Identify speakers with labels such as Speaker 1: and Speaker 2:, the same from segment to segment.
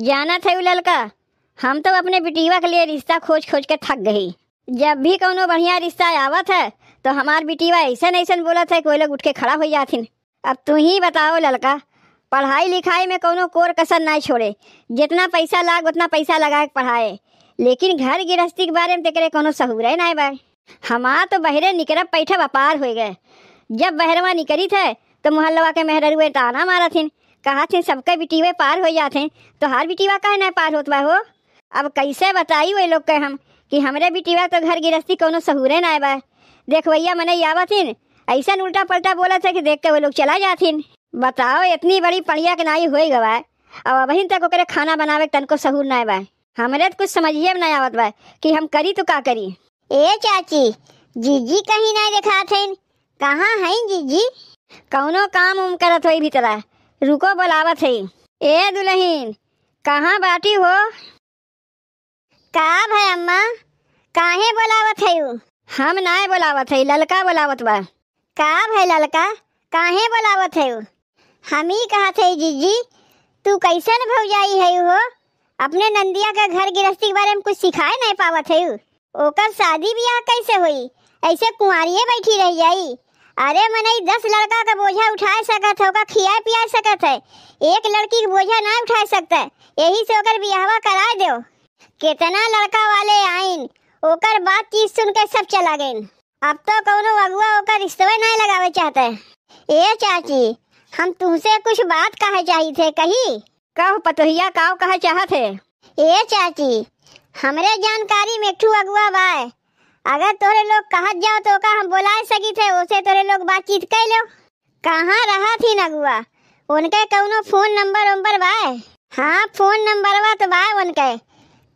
Speaker 1: जाना था ललका हम तो अपने बिटिया के लिए रिश्ता खोज खोज के थक गई जब भी कोनो बढ़िया रिश्ता आवा था तो हमार बिटिया ऐसा ऐसा बोला था कि वो लोग उठ के खड़ा हो जाथिन अब तू ही बताओ ललका पढ़ाई लिखाई में कोनो कोर कसर ना छोड़े जितना पैसा लाग उतना पैसा लगा के पढ़ाए लेकिन घर गृहस्थी के बारे में तेरे कोनो सहूरे ना भाई हमार तो बहरे निकरब पैठा व्यापार हो गए जब बहरवा निकरी थे तो मोहल्लवा के मेहरुए ताना मारा थी कहा थे सबके बिटीवे पार हो जाते हैं तो हर बिटीवा कहे ना पार होत हो अब कैसे बताई वे लोग के हम कि हमरे बिटीवा तो घर गृहस्थी कोनो सहूरे ना आए बा देख भैया मने आवा आवथिन ऐसा उल्टा पलटा बोला था कि देख के वो लोग चला जाथिन बताओ इतनी बड़ी पड़िया के नाई हो गवा और अभी तक ओकरे खाना बनावे तनको सहूर ना आए हमारे तो कुछ समझिए में ना आवत बा कि हम करी तो का करी ए चाची जीजी कहीं ना देखा थे कहाँ है जीजी कौनो काम उम करत हो भीतरा रुको बोलावत है ए दुल्हन कहाँ बाटी हो का भाई अम्मा काहे बोलावत है हम ना बोलावत है ललका बोलावत बा का भाई ललका काहे बोलावत है हम ही कहा थे जीजी तू कैसन भौजाई है हो अपने नंदिया का घर गृहस्थी के बारे में कुछ सिखाए नहीं पावत है ओकर शादी ब्याह कैसे हुई ऐसे कुंवरिये बैठी रह जाई अरे मैंने दस लड़का का बोझा उठा सकत है खियाए पिया सकत है एक लड़की का बोझा ना उठा सकता यही से ओकर बियाहवा करा दो कितना लड़का वाले आइन ओकर बात चीज सुन के सब चला गए अब तो कोनो अगुआ ओकर रिश्तवे नहीं लगावे चाहता है ए चाची हम तुमसे कुछ बात कहे चाहिए थे कही कह पतोहिया काव कहे चाहत है ए चाची हमरे जानकारी में ठू अगुआ बाय अगर तोरे लोग कहत जाओ तो का हम बोला सकी थे उसे तोरे लोग बातचीत कर लो कहाँ रहा थी नगुआ उनके कौनो फोन नंबर उम्बर बाय हाँ फोन नंबर बा तो बाय उनके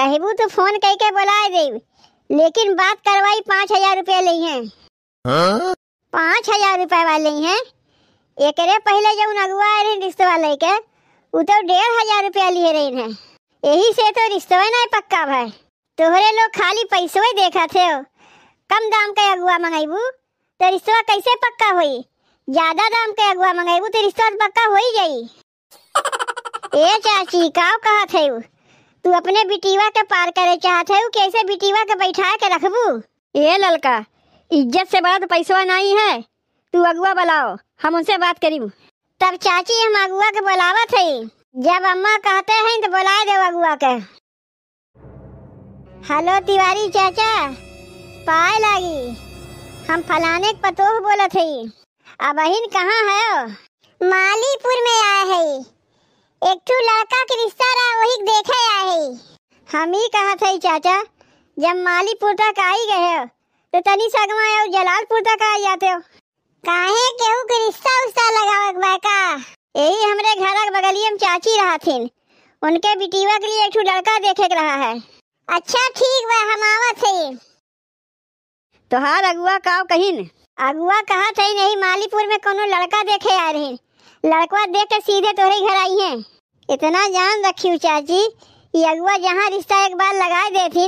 Speaker 1: कहबू तो फोन कह के बोला दे लेकिन बात करवाई पाँच हजार रुपया ली है हाँ? पाँच हजार रुपये वाले है एक पहले जो नगुआ रही रिश्ते वाले के वो तो डेढ़ हजार रुपया लिए रही है यही से तो रिश्ते ना पक्का भाई तोहरे लोग खाली पैसों ही देखा थे कम दाम का अगुआ मंगाईबू तो रिश्वा कैसे पक्का हुई ज्यादा दाम का अगुआ मंगाईबू तो रिश्वा पक्का हो ही जाई ए चाची का कहा थे तू अपने बिटिया के पार करे चाहते हो कैसे बिटिया के बैठा के रखबू ए ललका इज्जत से बड़ा तो पैसा नहीं है तू अगुआ बुलाओ हम उनसे बात करीब तब चाची हम अगुआ के बुलावा थे जब अम्मा कहते हैं तो बुला दे अगुआ के हेलो तिवारी चाचा पाए लगी हम फलाने पतोह बोलत हई अब अहिन कहाँ है मालीपुर में आए हई एक ठू लड़का के रिश्ता रहा वही देखे आए हई हम ही कहा थे चाचा जब मालीपुर तक आई गए हो तो तनी सगमा और जलालपुर तक आ जाते हो काहे केहू के रिश्ता उस्ता लगावक बा यही हमरे घर में चाची रहा थीन उनके बिटिया के लिए एक ठू लड़का देखे रहा है अच्छा ठीक बा हम आवत हई तोहार अगुआ काव कहिन अगुआ कहा थई नहीं मालीपुर में कोनो लड़का देखे आ रहे लड़कवा देख के सीधे तोरे घर आई है इतना जान रखी चाची ये अगुआ जहाँ रिश्ता एक बार लगा दे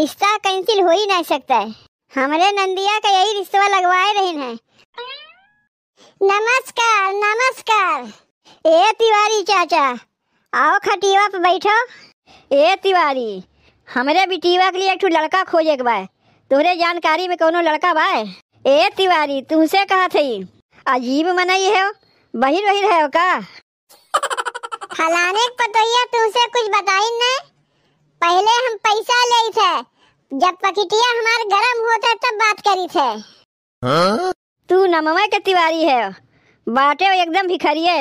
Speaker 1: रिश्ता कैंसिल हो ही नहीं सकता है हमारे नंदिया का यही रिश्ता लगवाए रहे हैं नमस्कार नमस्कार ए तिवारी चाचा आओ खटिया पे बैठो ए तिवारी हमरे बिटिया के लिए एक लड़का खोजे के बाय तुहरे जानकारी में कोनो लड़का बाय ए तिवारी तुमसे कहा थी अजीब मनाई है बहिर बहिर है का फलाने पतैया तुमसे कुछ बताई न पहले हम पैसा ले थे जब पकिटिया हमारे गरम होते तब बात करी थे हाँ? तू नमवा के तिवारी है बाटे एकदम भिखरिए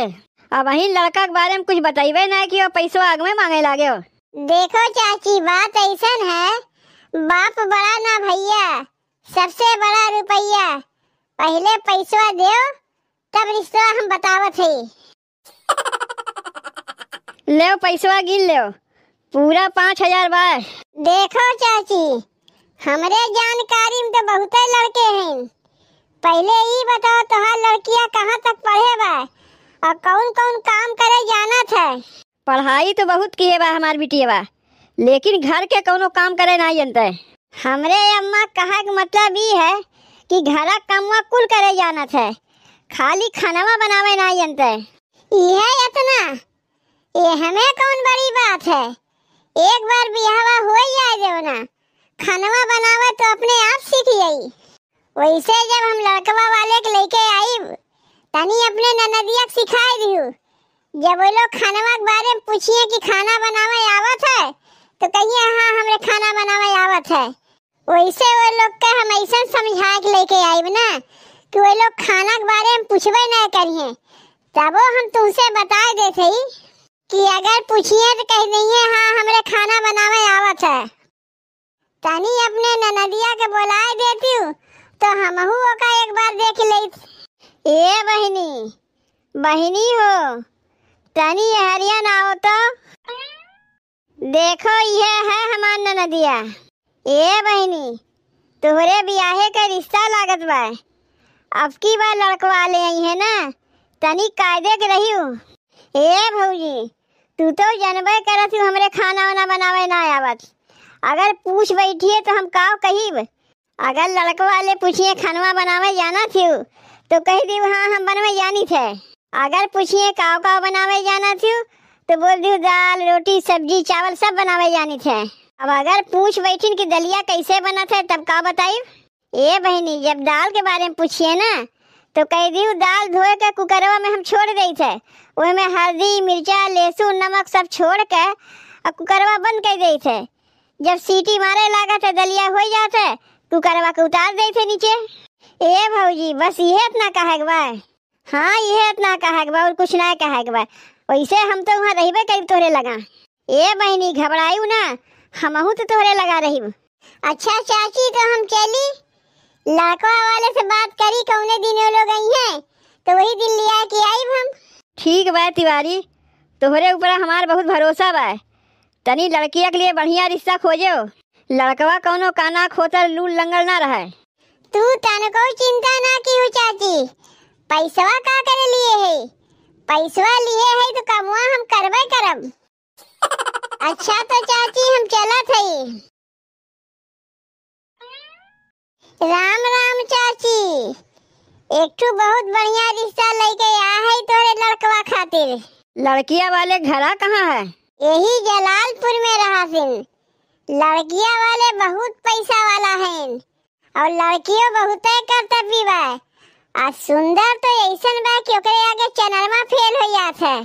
Speaker 1: अब वही लड़का के बारे में कुछ बताइबे ना कि वो पैसों आग में मांगे लागे हो देखो चाची बात ऐसा है बाप बड़ा ना भैया सबसे बड़ा रुपया पहले पैसा दे तब रिश्ता हम बतावत है ले पैसा गिन लो पूरा पाँच हजार बार देखो चाची हमरे जानकारी में तो बहुत लड़के हैं पहले ये बताओ तुम्हारा तो लड़कियाँ कहाँ तक पढ़े बा और कौन कौन काम करे जाना था पढ़ाई तो बहुत किए बा हमार बिटिया लेकिन घर के कोनो काम करे ना जनते हमरे अम्मा कहा के मतलब ई है कि घर काम कुल करे जाना थे खाली खानावा बनावे ना जनते यह इतना ये हमें कौन बड़ी बात है एक बार बिहावा हो जाए देव ना खानावा बनावे तो अपने आप सीख जाई वैसे जब हम लड़कवा वाले के लेके आई तनी अपने ननदिया सिखाई दियो जब वो लोग खाना के बारे में पूछिए कि खाना बनावा आवत है तो कहिए हाँ हमरे खाना बनावा आवत है वैसे वो लोग का हम ऐसा समझा के लेके आए ना कि वो लोग खाना के बारे में पूछबे न करिए तब वो हम तुमसे बता दे थे कि अगर पूछिए तो कह दिए हाँ हमरे खाना बनावा आवत है तनी अपने ननदिया के बुलाए देती हूँ तो हमहू का एक बार देख ले ए बहनी बहनी हो तनी हरिया ना हो तो देखो यह है हमारा नदिया ए बहनी तुहरे ब्याहे का रिश्ता लागत बाय अब की बार लड़कवा ले आई है ना तनी कायदे के रही हूँ ए भाजी तू तो जनबे कर हूँ हमारे खाना वाना बनावे ना आवत अगर पूछ बैठिए तो हम काव कही अगर लड़कवा ले पूछिए खानवा बनावे जाना थी तो कह दी हाँ हम बनवे जानी थे अगर पूछिए काव काव बनावे जाना थी तो बोल दियो दाल रोटी सब्जी चावल सब बनावे जानी थे अब अगर पूछ बैठी कि दलिया कैसे बना था तब का बताई ए बहनी जब दाल के बारे में पूछिए ना तो कह दियो दाल धोए के कुकरवा में हम छोड़ दी थे में हल्दी मिर्चा लहसुन नमक सब छोड़ के और कुकरवा बंद कर दी थे जब सीटी मारे लगा थे दलिया हो जाते कुकरवा के उतार दी थे नीचे ए भाऊजी बस ये इतना कहेगा हाँ ये इतना कहा के और कुछ ना कहा के वैसे हम तो वहाँ रहबे करीब तोहरे लगा ए बहनी घबराई ना हमहू तो तोहरे लगा रही अच्छा चाची तो हम चली लाखवा वाले से बात करी कौने दिन वो लोग आई हैं तो वही दिन लिया कि आई हम ठीक बा तिवारी तोहरे ऊपर हमार बहुत भरोसा बा तनी लड़किया के लिए बढ़िया रिश्ता खोजो लड़कवा कौनो काना खोतर लूल लंगल ना रहे तू तन को चिंता ना की चाची पैसवा का करे लिए है पैसवा लिए है तो कमवा हम करबे करब अच्छा तो चाची हम चला थे राम राम चाची एक तो बहुत बढ़िया रिश्ता लेके आ है तोरे लड़कवा खातिर लड़किया वाले घरा कहाँ है यही जलालपुर में रहा सिंह लड़किया वाले बहुत पैसा वाला है और लड़कियों बहुत करता पीवा है आ सुंदर तो ऐसन बा कि ओकरे आगे चैनल में फेल हो जात है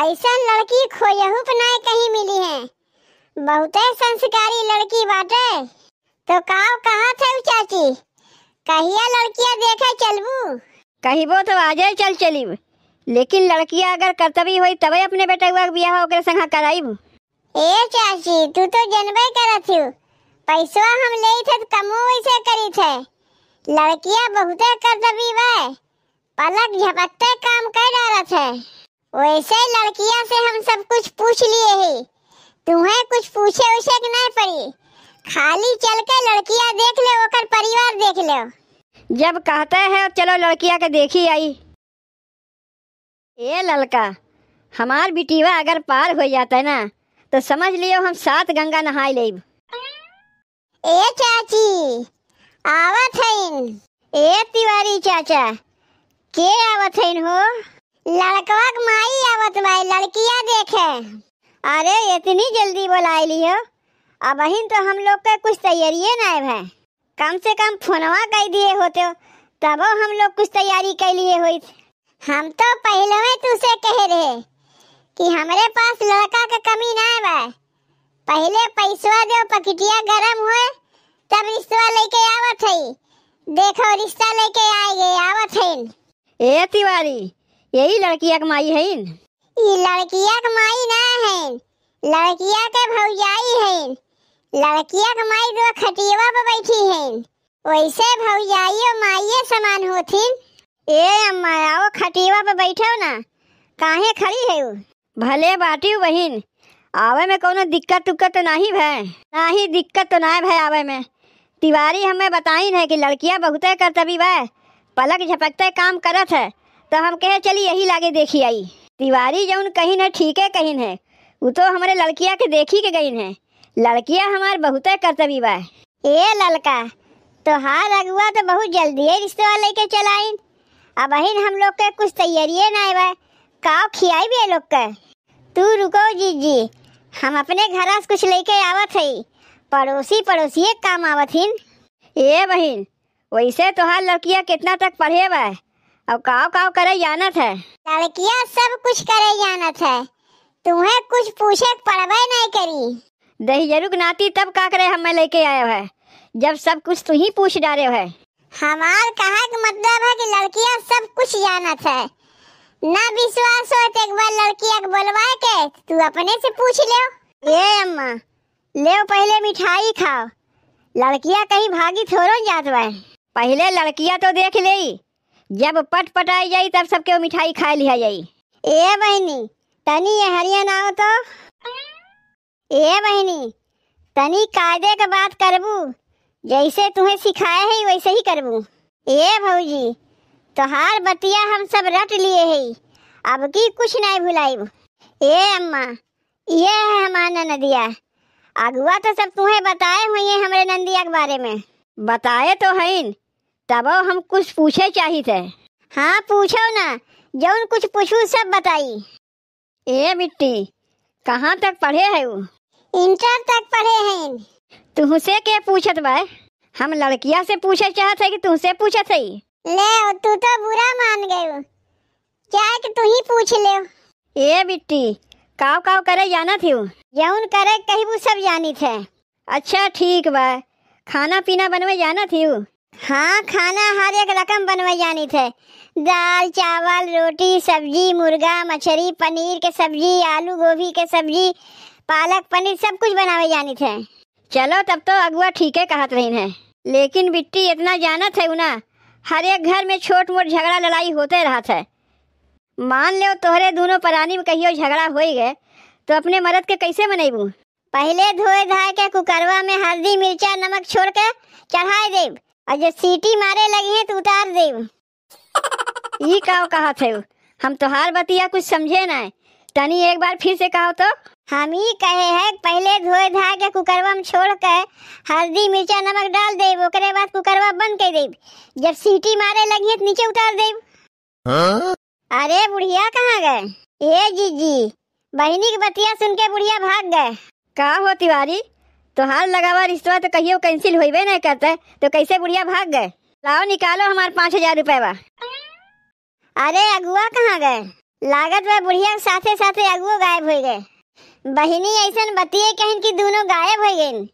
Speaker 1: ऐसन लड़की खोयहू नहीं कहीं मिली है बहुते संस्कारी लड़की बाटे तो काव कहाँ थे चाची कहिया लड़कियां देखे चलबू कहिबो तो आजे चल चली लेकिन लड़कियां अगर कर्तव्य हुई तबे अपने बेटा हुआ ब्याह ओकरे संग कराइब ए चाची तू तो जनबे करत हो पैसा हम ले थे तो कमो ऐसे करी थे लड़कियां बहुते करदबी वे पलक झपकते काम कर डालत है वैसे लड़कियां से हम सब कुछ पूछ लिए ही तुम्हें कुछ पूछे उसे कि नहीं पड़ी खाली चल के लड़कियां देख ले ओकर परिवार देख ले जब कहते हैं चलो लड़कियां के देखी आई ए ललका हमार बिटिया अगर पार हो जाता है ना तो समझ लियो हम सात गंगा नहाई ले ए चाची आवत हईन ए तिवारी चाचा के आवत हईन हो लड़कवा के माई आवत बा लड़किया देखे अरे इतनी जल्दी बुला ली हो अब बहिन तो हम लोग का कुछ तैयारिए ना भाई कम से कम फोनवा कह दिए होते हो तब हम लोग कुछ तैयारी कर लिए हुई हम तो पहले में तुझसे कह रहे कि हमारे पास लड़का का कमी ना है पहले पैसा दो पकिटिया गरम होए तब रिश्ता लेके आवत है देखो रिश्ता लेके आएगे आवत है ए तिवारी यही लड़किया के माई है ये लड़किया के माई ना है लड़किया के भौजाई है लड़किया के माई दो खटिया पर बैठी है वैसे भौजाई और माइये समान होथिन ए अम्मा आओ खटिया पे बैठो ना काहे खड़ी है भले बाटी बहिन आवे में कोनो दिक्कत उक्कत तो नहीं भय ना ही दिक्कत तो ना भय आवे में तिवारी हमें बताई है कि लड़कियां बहुते करतबी वह पलक झपकते काम करत है तो हम कहे चली यही लागे देखी आई तिवारी जौन कहीं है ठीक है कहीं है वो तो हमारे लड़किया के देखी के गई है लड़कियां हमार बहुते करतबी बा ए ललका तो हाँ रघुआ तो बहुत जल्दी है रिश्ते वाले के चलाइन अब अहिन हम लोग के कुछ तैयारिये ना बा काव खियाई भी लोग के तू रुको जी जी हम अपने घर से कुछ लेके आवत हई पड़ोसी पड़ोसी एक काम आवत हिन ए बहिन वैसे तोहार लड़किया कितना तक पढ़े बा अब काव काव करे जानत है लड़किया सब कुछ करे जानत है तुम्हें कुछ पूछे पड़बे नहीं करी दही दहियरुक नाती तब का करे हमें लेके आयो है जब सब कुछ तू ही पूछ डारे है हमार कहा का मतलब है कि लड़किया सब कुछ जानत है ना विश्वास हो एक बार लड़किया बोलवा के तू अपने से पूछ ले ए अम्मा ले पहले मिठाई खाओ लड़कियां कहीं भागी थोड़ो जात बा पहले लड़कियां तो देख ले जब पट पटाई जाई तब सबके मिठाई खा लिया जाई ए बहनी तनी हरिया ना हो तो ए बहनी तनी कायदे का बात करबू जैसे तुम्हें सिखाए है वैसे ही करबू ए भौजी तोहार बतिया हम सब रट लिए है अब की कुछ नहीं भुलाई ए अम्मा ये है हमारा नदिया अगुआ तो सब तुम्हें बताए हुई है हमारे नंदिया के बारे में बताए तो है तब हम कुछ पूछे चाहिए थे हाँ पूछो ना जौन कुछ पूछू सब बताई ए बिट्टी कहाँ तक पढ़े है वो इंटर तक पढ़े हैं तुमसे क्या पूछत भाई हम लड़किया से पूछे चाहते है कि तुमसे पूछे थे ले तू तो बुरा मान गये क्या है कि तू ही पूछ ले ए बिट्टी काव काव करे जाना थी यौन करे कहीं वो सब जानी थे अच्छा ठीक बा खाना पीना बनवे जाना थी हाँ खाना हर एक रकम बनवे जानी थे दाल चावल रोटी सब्जी मुर्गा मछली पनीर के सब्जी आलू गोभी के सब्जी पालक पनीर सब कुछ बनावे जानी थे चलो तब तो अगुआ ठीक है कहत रही है लेकिन बिट्टी इतना जानत है उना हर एक घर में छोट मोट झगड़ा लड़ाई होते रहा है मान लो तोहरे दोनों परानी में कहियो झगड़ा हो गए तो अपने मरद के कैसे मनेबू पहले धोए धाए के कुकरवा में हल्दी मिर्चा नमक छोड़ के चढ़ाए देव और जो सीटी मारे लगी है तो उतार देव ये का कहा थे हम तोहार बतिया कुछ समझे ना है। तनी एक बार फिर से कहो तो हम ही कहे है पहले धोए धा के कुकरवा में छोड़ के हल्दी मिर्चा नमक डाल देव ओकरे बाद कुकरवा बंद कर देव जब सीटी मारे लगी है तो नीचे उतार देव हाँ? अरे बुढ़िया कहाँ गए ये जी बहनी की बतिया सुन के बुढ़िया भाग गए कहा हो तिवारी तुहार तो लगावा रिश्ता तो कहियो कैंसिल हो नहीं करते तो कैसे बुढ़िया भाग गए लाओ निकालो हमारे पाँच हजार रूपए वा अरे अगुआ कहाँ गए लागत वह बुढ़िया साथे साथे अगुआ गायब हो गए बहनी ऐसा बतिए कहन की दोनों गायब हो गयी